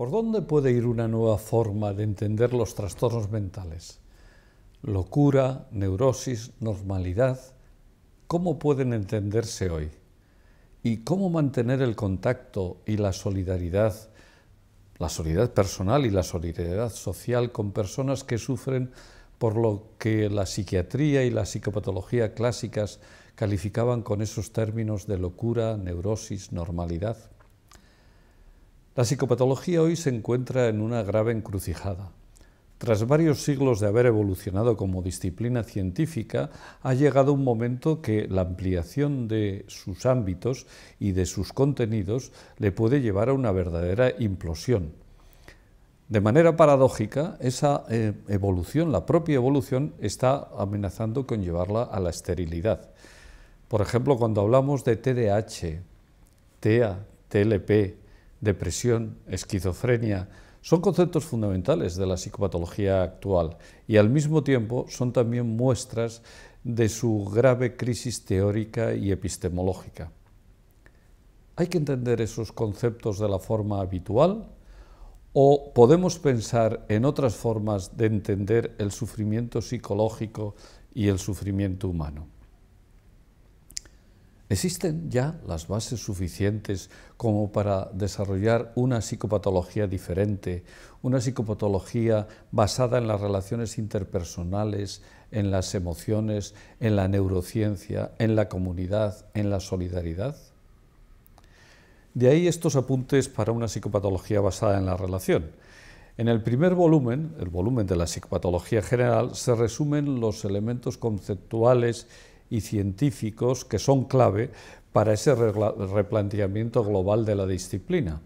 ¿Por dónde puede ir una nueva forma de entender los trastornos mentales? Locura, neurosis, normalidad, ¿cómo pueden entenderse hoy? ¿Y cómo mantener el contacto y la solidaridad, la solidaridad personal y la solidaridad social con personas que sufren por lo que la psiquiatría y la psicopatología clásicas calificaban con esos términos de locura, neurosis, normalidad? La psicopatología hoy se encuentra en una grave encrucijada. Tras varios siglos de haber evolucionado como disciplina científica, ha llegado un momento que la ampliación de sus ámbitos y de sus contenidos le puede llevar a una verdadera implosión. De manera paradójica, esa eh, evolución, la propia evolución, está amenazando con llevarla a la esterilidad. Por ejemplo, cuando hablamos de TDAH, TEA, TLP, depresión, esquizofrenia, son conceptos fundamentales de la psicopatología actual y al mismo tiempo son también muestras de su grave crisis teórica y epistemológica. ¿Hay que entender esos conceptos de la forma habitual o podemos pensar en otras formas de entender el sufrimiento psicológico y el sufrimiento humano? Existen ya las bases suficientes como para desarrollar una psicopatología diferente, una psicopatología basada en las relaciones interpersonales, en las emociones, en la neurociencia, en la comunidad, en la solidaridad. De ahí estos apuntes para una psicopatología basada en la relación. En el primer volumen, el volumen de la psicopatología general, se resumen los elementos conceptuales y científicos que son clave para ese replanteamiento global de la disciplina.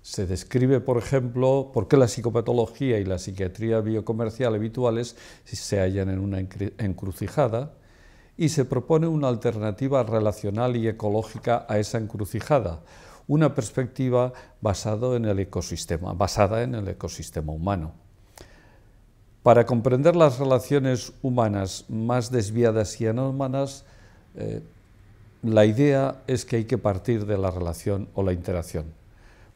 Se describe, por ejemplo, por qué la psicopatología y la psiquiatría biocomercial habituales se hallan en una encrucijada y se propone una alternativa relacional y ecológica a esa encrucijada, una perspectiva basada en el ecosistema, basada en el ecosistema humano. Para comprender las relaciones humanas más desviadas y anómanas, eh, la idea es que hay que partir de la relación o la interacción.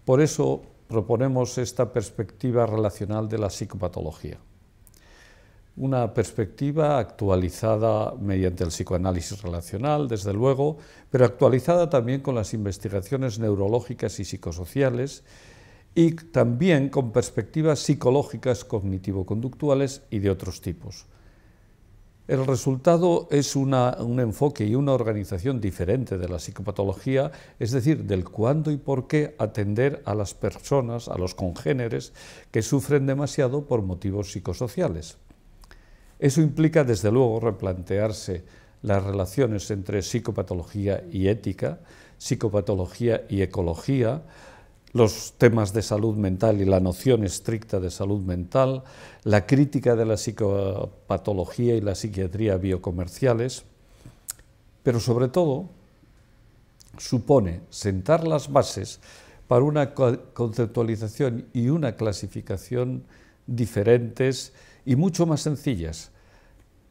Por eso proponemos esta perspectiva relacional de la psicopatología. Una perspectiva actualizada mediante el psicoanálisis relacional, desde luego, pero actualizada también con las investigaciones neurológicas y psicosociales y también con perspectivas psicológicas, cognitivo-conductuales y de otros tipos. El resultado es un enfoque y una organización diferente de la psicopatología, es decir, del cuándo y por qué atender a las personas, a los congéneres, que sufren demasiado por motivos psicosociales. Eso implica, desde luego, replantearse las relaciones entre psicopatología y ética, psicopatología y ecología, los temas de salud mental y la noción estricta de salud mental, la crítica de la psicopatología y la psiquiatría biocomerciales, pero sobre todo supone sentar las bases para una conceptualización y una clasificación diferentes y mucho más sencillas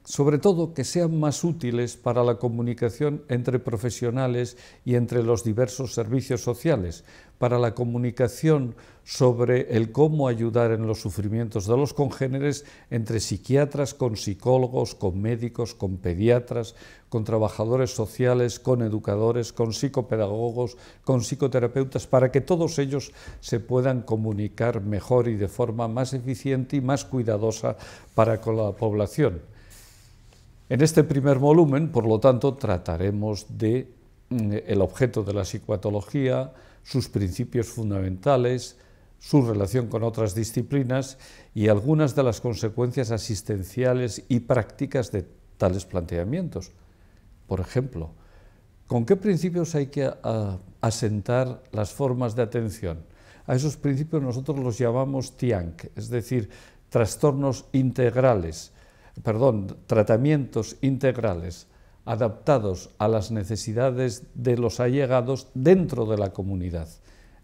sobre todo que sean más útiles para la comunicación entre profesionales y entre los diversos servicios sociales, para la comunicación sobre el cómo ayudar en los sufrimientos de los congéneres entre psiquiatras, con psicólogos, con médicos, con pediatras, con trabajadores sociales, con educadores, con psicopedagogos, con psicoterapeutas, para que todos ellos se puedan comunicar mejor y de forma más eficiente y más cuidadosa para con la población. En este primer volumen, por lo tanto, trataremos de mm, el objeto de la psicoatología, sus principios fundamentales, su relación con otras disciplinas y algunas de las consecuencias asistenciales y prácticas de tales planteamientos. Por ejemplo, ¿con qué principios hay que ah, asentar las formas de atención? A esos principios nosotros los llamamos TIANC, es decir, trastornos integrales, perdón, tratamientos integrales adaptados a las necesidades de los allegados dentro de la comunidad.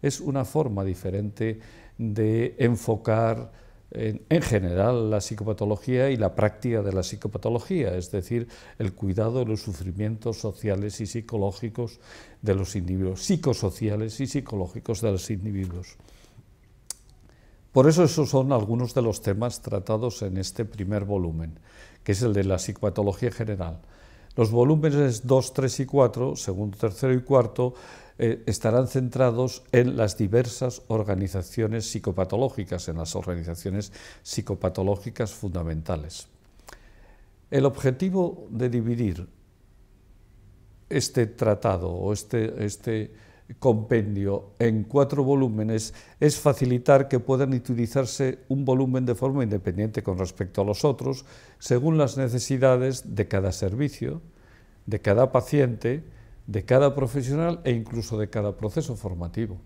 Es una forma diferente de enfocar en, general la psicopatología y la práctica de la psicopatología, es decir, el cuidado de los sufrimientos sociales y psicológicos de los individuos, psicosociales y psicológicos de los individuos. Por eso esos son algunos de los temas tratados en este primer volumen, que es el de la psicopatología general. Los volúmenes 2, 3 y 4, segundo, tercero y cuarto, eh, estarán centrados en las diversas organizaciones psicopatológicas, en las organizaciones psicopatológicas fundamentales. El objetivo de dividir este tratado o este, este compendio en cuatro volúmenes es facilitar que puedan utilizarse un volumen de forma independiente con respecto a los otros, según las necesidades de cada servicio, de cada paciente, de cada profesional e incluso de cada proceso formativo.